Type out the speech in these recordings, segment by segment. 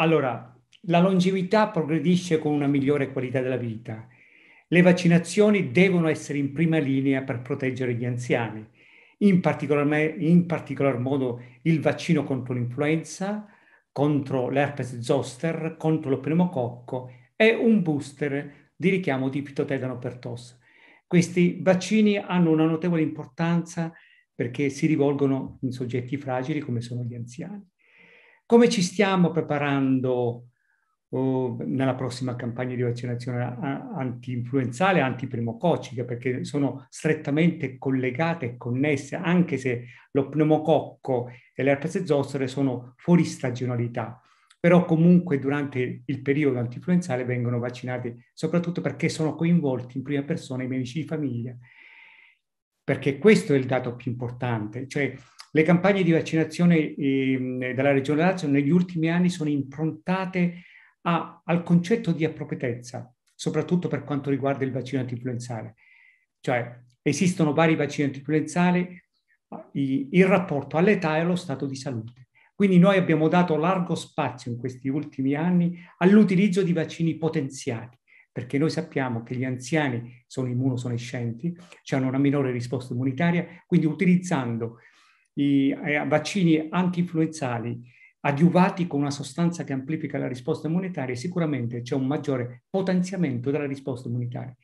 Allora, la longevità progredisce con una migliore qualità della vita. Le vaccinazioni devono essere in prima linea per proteggere gli anziani, in particolar, in particolar modo il vaccino contro l'influenza, contro l'herpes zoster, contro lo pneumococco e un booster di richiamo di pitotetano per tosse. Questi vaccini hanno una notevole importanza perché si rivolgono in soggetti fragili come sono gli anziani. Come ci stiamo preparando oh, nella prossima campagna di vaccinazione anti-influenzale, anti-pneumococcica, perché sono strettamente collegate e connesse, anche se lo pneumococco e le herpes zoster sono fuori stagionalità. Però comunque durante il periodo anti-influenzale vengono vaccinati, soprattutto perché sono coinvolti in prima persona i medici di famiglia perché questo è il dato più importante, cioè le campagne di vaccinazione eh, della Regione Lazio negli ultimi anni sono improntate a, al concetto di appropriatezza, soprattutto per quanto riguarda il vaccino antinfluenzale. Cioè esistono vari vaccini antinfluenzali, il rapporto all'età e allo stato di salute. Quindi noi abbiamo dato largo spazio in questi ultimi anni all'utilizzo di vaccini potenziati perché noi sappiamo che gli anziani sono immunosonescenti, cioè hanno una minore risposta immunitaria, quindi utilizzando i eh, vaccini anti-influenzali adiuvati con una sostanza che amplifica la risposta immunitaria, sicuramente c'è un maggiore potenziamento della risposta immunitaria.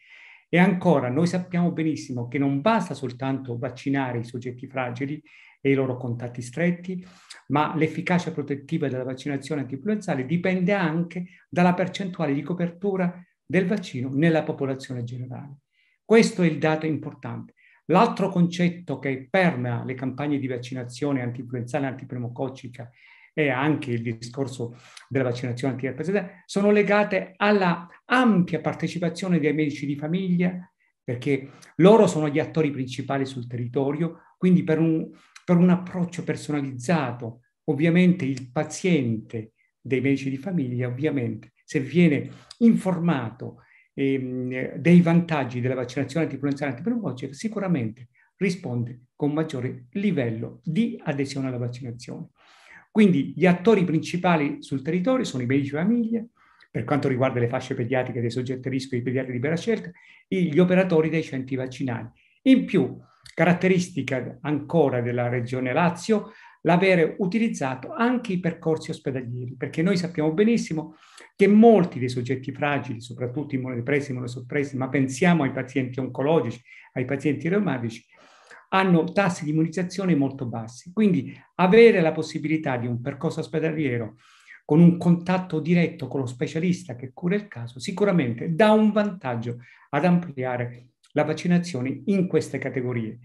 E ancora, noi sappiamo benissimo che non basta soltanto vaccinare i soggetti fragili e i loro contatti stretti, ma l'efficacia protettiva della vaccinazione anti-influenzale dipende anche dalla percentuale di copertura del vaccino nella popolazione generale. Questo è il dato importante. L'altro concetto che permea le campagne di vaccinazione antinfluenzale e antipneumococcica e anche il discorso della vaccinazione anti-RPZ sono legate alla ampia partecipazione dei medici di famiglia, perché loro sono gli attori principali sul territorio, quindi per un, per un approccio personalizzato, ovviamente il paziente dei medici di famiglia, ovviamente, se viene informato ehm, dei vantaggi della vaccinazione antiinfluenzale antiprecoce, sicuramente risponde con maggiore livello di adesione alla vaccinazione. Quindi gli attori principali sul territorio sono i medici di famiglia, per quanto riguarda le fasce pediatriche dei soggetti a rischio di pediatri di libera scelta, gli operatori dei centri vaccinali. In più, caratteristica ancora della regione Lazio, l'avere utilizzato anche i percorsi ospedalieri, perché noi sappiamo benissimo che molti dei soggetti fragili, soprattutto immunodepressi, immunosoppressi, ma pensiamo ai pazienti oncologici, ai pazienti reumatici, hanno tassi di immunizzazione molto bassi. Quindi avere la possibilità di un percorso ospedaliero con un contatto diretto con lo specialista che cura il caso, sicuramente dà un vantaggio ad ampliare la vaccinazione in queste categorie.